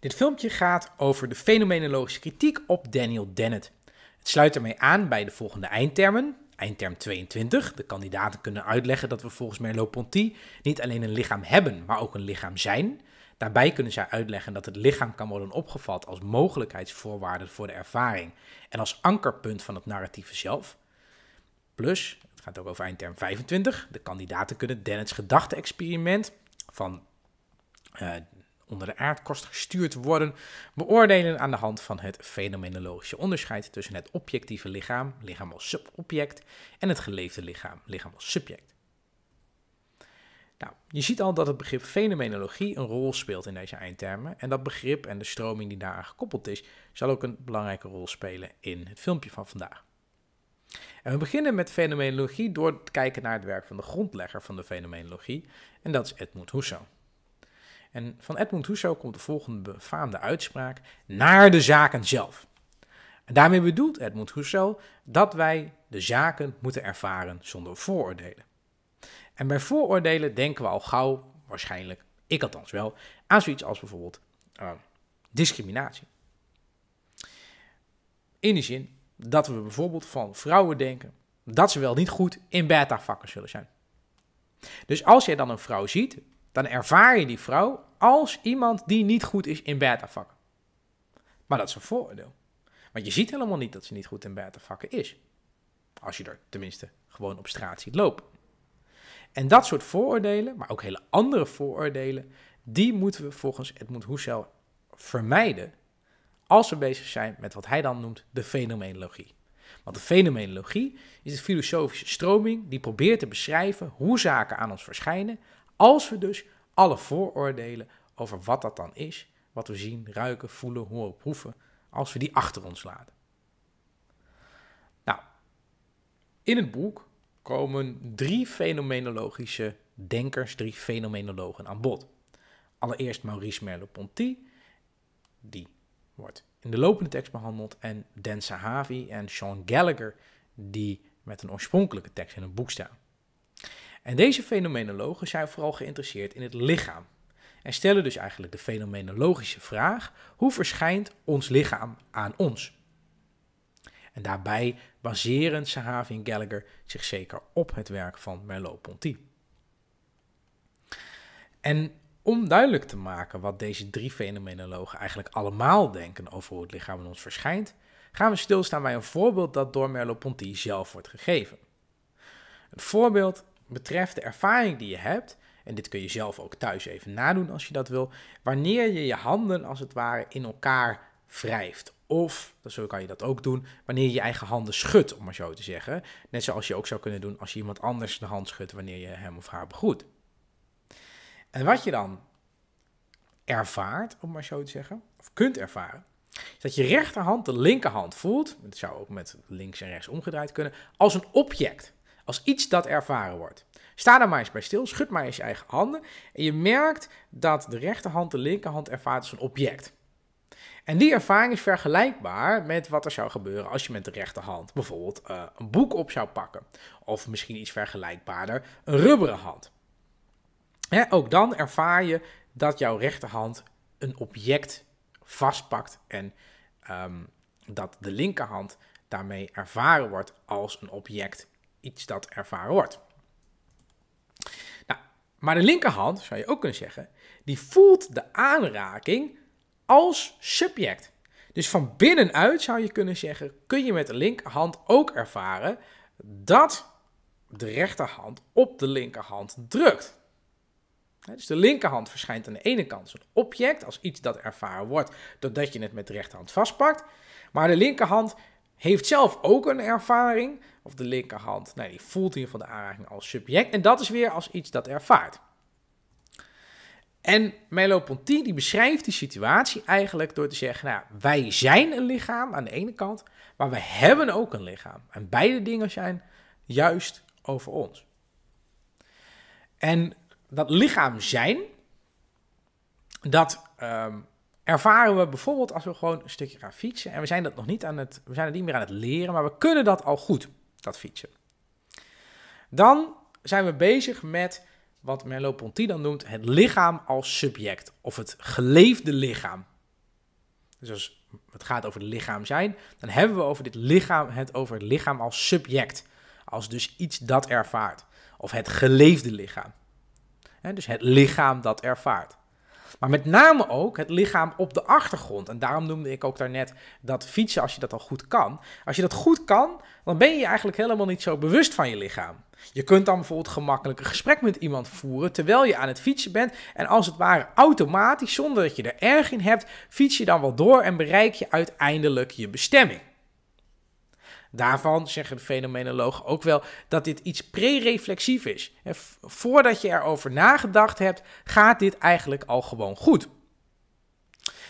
Dit filmpje gaat over de fenomenologische kritiek op Daniel Dennett. Het sluit ermee aan bij de volgende eindtermen. Eindterm 22. De kandidaten kunnen uitleggen dat we volgens Merleau-Ponty niet alleen een lichaam hebben, maar ook een lichaam zijn. Daarbij kunnen zij uitleggen dat het lichaam kan worden opgevat als mogelijkheidsvoorwaarde voor de ervaring en als ankerpunt van het narratieve zelf. Plus, het gaat ook over eindterm 25. De kandidaten kunnen Dennett's gedachte-experiment van eh, onder de aardkorst gestuurd worden, beoordelen aan de hand van het fenomenologische onderscheid tussen het objectieve lichaam, lichaam als subobject, en het geleefde lichaam, lichaam als subject. Nou, je ziet al dat het begrip fenomenologie een rol speelt in deze eindtermen. En dat begrip en de stroming die daaraan gekoppeld is, zal ook een belangrijke rol spelen in het filmpje van vandaag. En we beginnen met fenomenologie door te kijken naar het werk van de grondlegger van de fenomenologie, en dat is Edmund Husserl. En van Edmund Husserl komt de volgende befaamde uitspraak: naar de zaken zelf. En daarmee bedoelt Edmund Husserl dat wij de zaken moeten ervaren zonder vooroordelen. En bij vooroordelen denken we al gauw, waarschijnlijk, ik althans wel, aan zoiets als bijvoorbeeld eh, discriminatie. In die zin dat we bijvoorbeeld van vrouwen denken dat ze wel niet goed in beta-vakken zullen zijn. Dus als jij dan een vrouw ziet, dan ervaar je die vrouw als iemand die niet goed is in beta-vakken. Maar dat is een vooroordeel. Want je ziet helemaal niet dat ze niet goed in beta-vakken is. Als je er tenminste gewoon op straat ziet lopen. En dat soort vooroordelen, maar ook hele andere vooroordelen, die moeten we volgens Edmund Husserl vermijden als we bezig zijn met wat hij dan noemt de fenomenologie. Want de fenomenologie is een filosofische stroming die probeert te beschrijven hoe zaken aan ons verschijnen als we dus alle vooroordelen over wat dat dan is, wat we zien, ruiken, voelen, horen, proeven, als we die achter ons laten. Nou, in het boek komen drie fenomenologische denkers, drie fenomenologen aan bod. Allereerst Maurice Merleau-Ponty, die wordt in de lopende tekst behandeld, en Dan Sahavi en Sean Gallagher, die met een oorspronkelijke tekst in een boek staan. En deze fenomenologen zijn vooral geïnteresseerd in het lichaam en stellen dus eigenlijk de fenomenologische vraag: hoe verschijnt ons lichaam aan ons? En daarbij baseren Sahavi en Gallagher zich zeker op het werk van Merleau-Ponty. En om duidelijk te maken wat deze drie fenomenologen eigenlijk allemaal denken over hoe het lichaam in ons verschijnt, gaan we stilstaan bij een voorbeeld dat door Merleau-Ponty zelf wordt gegeven. Een voorbeeld betreft de ervaring die je hebt, en dit kun je zelf ook thuis even nadoen als je dat wil, wanneer je je handen als het ware in elkaar wrijft. Of, zo kan je dat ook doen, wanneer je je eigen handen schudt, om maar zo te zeggen. Net zoals je ook zou kunnen doen als je iemand anders de hand schudt wanneer je hem of haar begroet. En wat je dan ervaart, om maar zo te zeggen, of kunt ervaren, is dat je rechterhand de linkerhand voelt, het zou ook met links en rechts omgedraaid kunnen, als een object als iets dat ervaren wordt. Sta daar maar eens bij stil, schud maar eens je eigen handen en je merkt dat de rechterhand de linkerhand ervaart als een object. En die ervaring is vergelijkbaar met wat er zou gebeuren als je met de rechterhand bijvoorbeeld eh, een boek op zou pakken. Of misschien iets vergelijkbaarder, een rubberen hand. Hè, ook dan ervaar je dat jouw rechterhand een object vastpakt en ehm, dat de linkerhand daarmee ervaren wordt als een object iets dat ervaren wordt. Nou, maar de linkerhand, zou je ook kunnen zeggen, die voelt de aanraking als subject. Dus van binnenuit zou je kunnen zeggen, kun je met de linkerhand ook ervaren dat de rechterhand op de linkerhand drukt. Dus de linkerhand verschijnt aan de ene kant als een object, als iets dat ervaren wordt doordat je het met de rechterhand vastpakt. Maar de linkerhand heeft zelf ook een ervaring, of de linkerhand, nee, die voelt in van de aanraking als subject. En dat is weer als iets dat ervaart. En Merleau-Ponty die beschrijft die situatie eigenlijk door te zeggen: nou, wij zijn een lichaam aan de ene kant, maar we hebben ook een lichaam. En beide dingen zijn juist over ons. En dat lichaam zijn, dat ehm, ervaren we bijvoorbeeld als we gewoon een stukje gaan fietsen. En we zijn dat nog niet aan het, we zijn het niet meer aan het leren, maar we kunnen dat al goed, dat fietsen. Dan zijn we bezig met wat Merleau-Ponty dan noemt het lichaam als subject, of het geleefde lichaam. Dus als het gaat over het lichaam zijn, dan hebben we over dit lichaam het over het lichaam als subject, als dus iets dat ervaart, of het geleefde lichaam. dus het lichaam dat ervaart. Maar met name ook het lichaam op de achtergrond. En daarom noemde ik ook daarnet dat fietsen, als je dat al goed kan. Als je dat goed kan, dan ben je je eigenlijk helemaal niet zo bewust van je lichaam. Je kunt dan bijvoorbeeld gemakkelijk een gesprek met iemand voeren terwijl je aan het fietsen bent. En als het ware automatisch, zonder dat je er erg in hebt, fiets je dan wel door en bereik je uiteindelijk je bestemming. Daarvan zeggen de fenomenologen ook wel dat dit iets pre-reflexief is. voordat je erover nagedacht hebt, gaat dit eigenlijk al gewoon goed.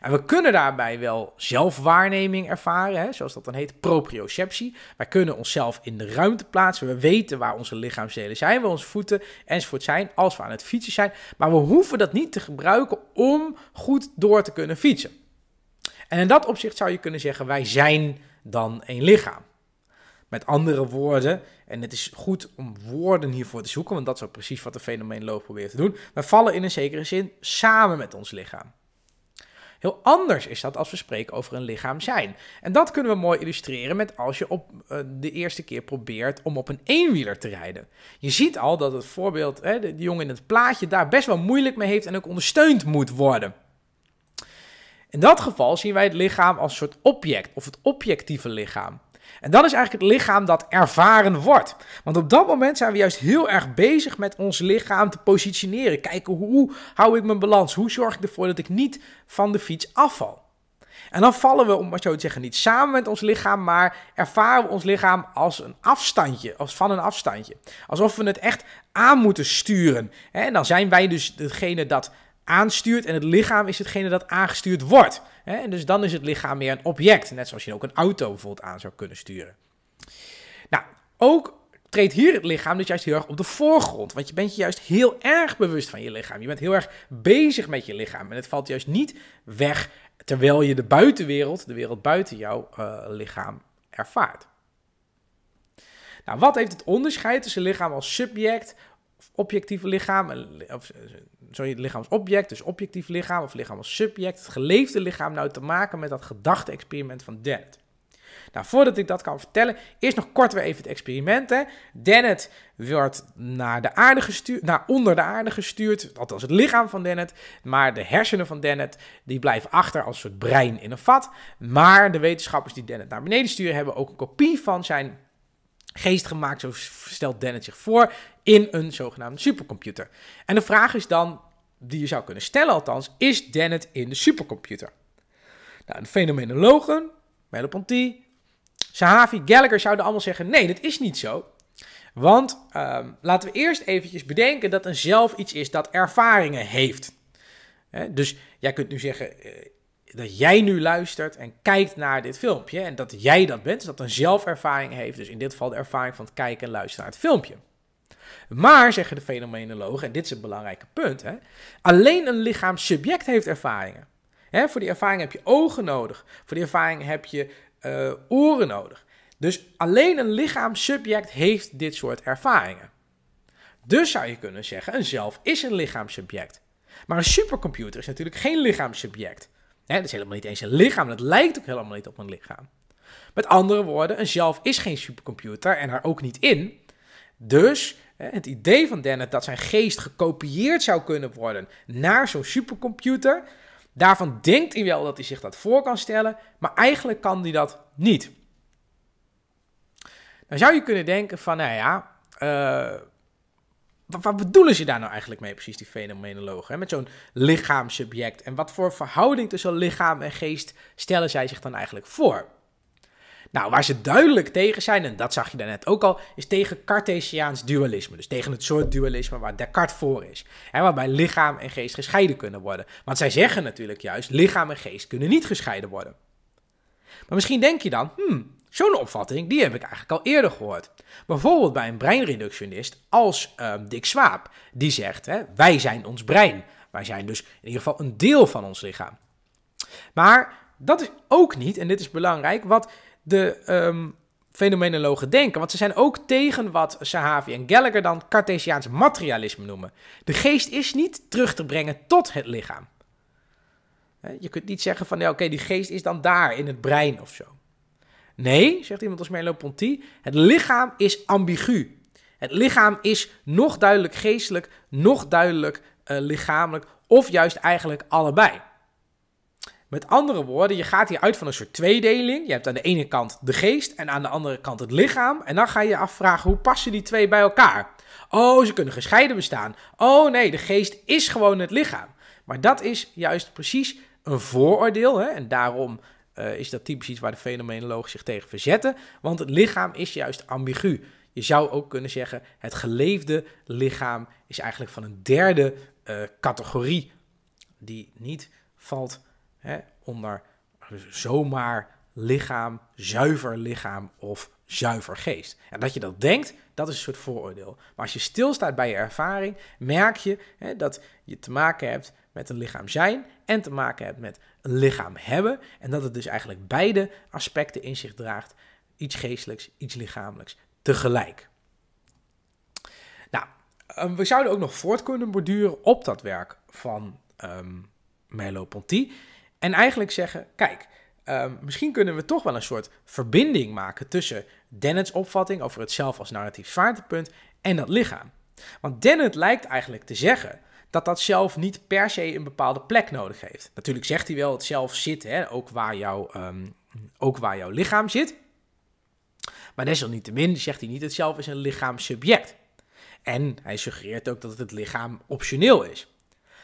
En we kunnen daarbij wel zelfwaarneming ervaren, hè, zoals dat dan heet, proprioceptie. Wij kunnen onszelf in de ruimte plaatsen. We weten waar onze lichaamsdelen zijn, waar onze voeten enzovoort zijn, als we aan het fietsen zijn. Maar we hoeven dat niet te gebruiken om goed door te kunnen fietsen. En in dat opzicht zou je kunnen zeggen, wij zijn dan een lichaam. Met andere woorden, en het is goed om woorden hiervoor te zoeken, want dat is ook precies wat de fenomeenloop probeert te doen. We vallen in een zekere zin samen met ons lichaam. Heel anders is dat als we spreken over een lichaam zijn. En dat kunnen we mooi illustreren met als je op eh, de eerste keer probeert om op een eenwieler te rijden. Je ziet al dat het voorbeeld, hè, de jongen in het plaatje, daar best wel moeilijk mee heeft en ook ondersteund moet worden. In dat geval zien wij het lichaam als een soort object of het objectieve lichaam. En dat is eigenlijk het lichaam dat ervaren wordt. Want op dat moment zijn we juist heel erg bezig met ons lichaam te positioneren. Kijken hoe hou ik mijn balans? Hoe zorg ik ervoor dat ik niet van de fiets afval? En dan vallen we, om maar zo te zeggen, niet samen met ons lichaam, maar ervaren we ons lichaam als een afstandje, als van een afstandje. Alsof we het echt aan moeten sturen. En dan zijn wij dus degene dat aanstuurt en het lichaam is hetgene dat aangestuurd wordt. Hè? En dus dan is het lichaam meer een object, net zoals je ook een auto bijvoorbeeld aan zou kunnen sturen. Nou, ook treedt hier het lichaam dus juist heel erg op de voorgrond. Want je bent je juist heel erg bewust van je lichaam. Je bent heel erg bezig met je lichaam. En het valt juist niet weg terwijl je de buitenwereld, de wereld buiten jouw eh, lichaam, ervaart. Nou, wat heeft het onderscheid tussen lichaam als subject objectieve lichaam, of eh, sorry, lichaam als object, dus objectief lichaam of lichaam als subject, het geleefde lichaam nou te maken met dat gedachte-experiment van Dennett? Nou, voordat ik dat kan vertellen, eerst nog kort weer even het experiment. Hè. Dennett wordt naar de aarde gestuurd, naar onder de aarde gestuurd, althans het lichaam van Dennett, maar de hersenen van Dennett, die blijven achter als soort brein in een vat. Maar de wetenschappers die Dennett naar beneden sturen, hebben ook een kopie van zijn geest gemaakt, zo stelt Dennett zich voor, in een zogenaamde supercomputer. En de vraag is dan, die je zou kunnen stellen althans, is Dennett in de supercomputer? Nou, de fenomenologen, Merleau-Ponty, Sahavi, Gallagher zouden allemaal zeggen, nee, dat is niet zo. Want ehm, laten we eerst eventjes bedenken dat een zelf iets is dat ervaringen heeft. dus jij kunt nu zeggen, eh, dat jij nu luistert en kijkt naar dit filmpje. En dat jij dat bent, dus dat een zelfervaring heeft. Dus in dit geval de ervaring van het kijken en luisteren naar het filmpje. Maar, zeggen de fenomenologen, en dit is een belangrijke punt, hè, alleen een lichaamssubject heeft ervaringen. Hè, voor die ervaring heb je ogen nodig. Voor die ervaring heb je eh, oren nodig. Dus alleen een lichaamssubject heeft dit soort ervaringen. Dus zou je kunnen zeggen, een zelf is een lichaam-subject. Maar een supercomputer is natuurlijk geen lichaamssubject. Het dat is helemaal niet eens een lichaam. Dat lijkt ook helemaal niet op een lichaam. Met andere woorden, een zelf is geen supercomputer en haar ook niet in. Dus het idee van Dennett dat zijn geest gekopieerd zou kunnen worden naar zo'n supercomputer, daarvan denkt hij wel dat hij zich dat voor kan stellen, maar eigenlijk kan hij dat niet. Dan zou je kunnen denken van, nou ja, eh, wat, bedoelen ze daar nou eigenlijk mee, precies, die fenomenologen? Hè? Met zo'n lichaamsubject. En wat voor verhouding tussen lichaam en geest stellen zij zich dan eigenlijk voor? Nou, waar ze duidelijk tegen zijn, en dat zag je daarnet ook al, is tegen Cartesiaans dualisme. Dus tegen het soort dualisme waar Descartes voor is. Hè, waarbij lichaam en geest gescheiden kunnen worden. Want zij zeggen natuurlijk juist, lichaam en geest kunnen niet gescheiden worden. Maar misschien denk je dan, hmm, Zo'n opvatting die heb ik eigenlijk al eerder gehoord. Bijvoorbeeld bij een breinreductionist als ehm, Dick Swaap. Die zegt, hè, wij zijn ons brein. Wij zijn dus in ieder geval een deel van ons lichaam. Maar dat is ook niet, en dit is belangrijk, wat de ehm, fenomenologen denken. Want ze zijn ook tegen wat Sahavi en Gallagher dan Cartesiaans materialisme noemen. De geest is niet terug te brengen tot het lichaam. Je kunt niet zeggen van, ja, oké, die geest is dan daar in het brein of zo. Nee, zegt iemand als Merleau-Ponty, het lichaam is ambigu. Het lichaam is nog duidelijk geestelijk, nog duidelijk eh, lichamelijk, of juist eigenlijk allebei. Met andere woorden, je gaat hier uit van een soort tweedeling. Je hebt aan de ene kant de geest en aan de andere kant het lichaam. En dan ga je je afvragen hoe passen die twee bij elkaar? Oh, ze kunnen gescheiden bestaan. Oh nee, de geest is gewoon het lichaam. Maar dat is juist precies een vooroordeel. Hè? En daarom eh, is dat typisch iets waar de fenomenologen zich tegen verzetten. Want het lichaam is juist ambigu. Je zou ook kunnen zeggen, het geleefde lichaam is eigenlijk van een derde eh, categorie. Die niet valt hè, onder zomaar lichaam, zuiver lichaam of zuiver geest. En dat je dat denkt, dat is een soort vooroordeel. Maar als je stilstaat bij je ervaring, merk je hè, dat je te maken hebt met een lichaam zijn en te maken hebt met een lichaam hebben. En dat het dus eigenlijk beide aspecten in zich draagt, iets geestelijks, iets lichamelijks, tegelijk. Nou, ehm, we zouden ook nog voort kunnen borduren op dat werk van um, ehm, Merleau-Ponty. En eigenlijk zeggen, kijk, ehm, misschien kunnen we toch wel een soort verbinding maken tussen Dennett's opvatting over het zelf als narratief zwaartepunt en dat lichaam. Want Dennett lijkt eigenlijk te zeggen dat dat zelf niet per se een bepaalde plek nodig heeft. Natuurlijk zegt hij wel, het zelf zit hè, ook, waar jouw, ehm, ook waar jouw lichaam zit. Maar desalniettemin zegt hij niet, het zelf is een lichaamssubject. En hij suggereert ook dat het lichaam optioneel is.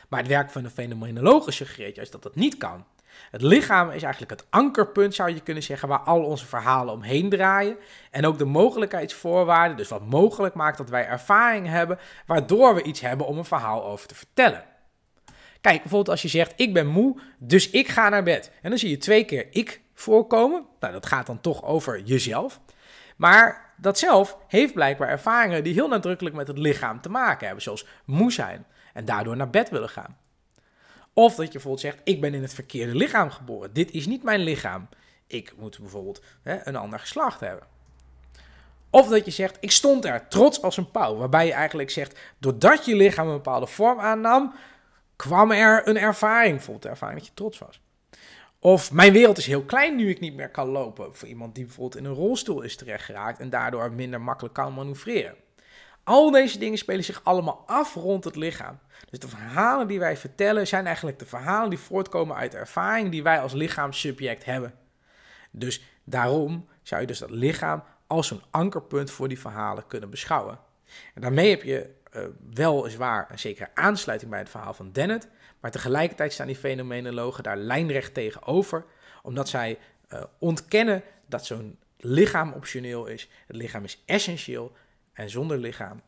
Maar het werk van de fenomenologen suggereert juist dat dat niet kan. Het lichaam is eigenlijk het ankerpunt, zou je kunnen zeggen, waar al onze verhalen omheen draaien. En ook de mogelijkheidsvoorwaarden, dus wat mogelijk maakt dat wij ervaring hebben, waardoor we iets hebben om een verhaal over te vertellen. Kijk, bijvoorbeeld als je zegt, ik ben moe, dus ik ga naar bed. En dan zie je twee keer ik voorkomen. Nou, dat gaat dan toch over jezelf. Maar dat zelf heeft blijkbaar ervaringen die heel nadrukkelijk met het lichaam te maken hebben, zoals moe zijn en daardoor naar bed willen gaan. Of dat je bijvoorbeeld zegt, ik ben in het verkeerde lichaam geboren. Dit is niet mijn lichaam. Ik moet bijvoorbeeld hè, een ander geslacht hebben. Of dat je zegt, ik stond daar trots als een pauw. Waarbij je eigenlijk zegt, doordat je lichaam een bepaalde vorm aannam, kwam er een ervaring. Bijvoorbeeld de ervaring dat je trots was. Of mijn wereld is heel klein nu ik niet meer kan lopen. Voor iemand die bijvoorbeeld in een rolstoel is terechtgeraakt en daardoor minder makkelijk kan manoeuvreren. Al deze dingen spelen zich allemaal af rond het lichaam. Dus de verhalen die wij vertellen zijn eigenlijk de verhalen die voortkomen uit de ervaring die wij als lichaamssubject hebben. Dus daarom zou je dus dat lichaam als een ankerpunt voor die verhalen kunnen beschouwen. En daarmee heb je uh, eh, wel is waar een zekere aansluiting bij het verhaal van Dennett, maar tegelijkertijd staan die fenomenologen daar lijnrecht tegenover, omdat zij eh, ontkennen dat zo'n lichaam optioneel is. Het lichaam is essentieel en zonder lichaam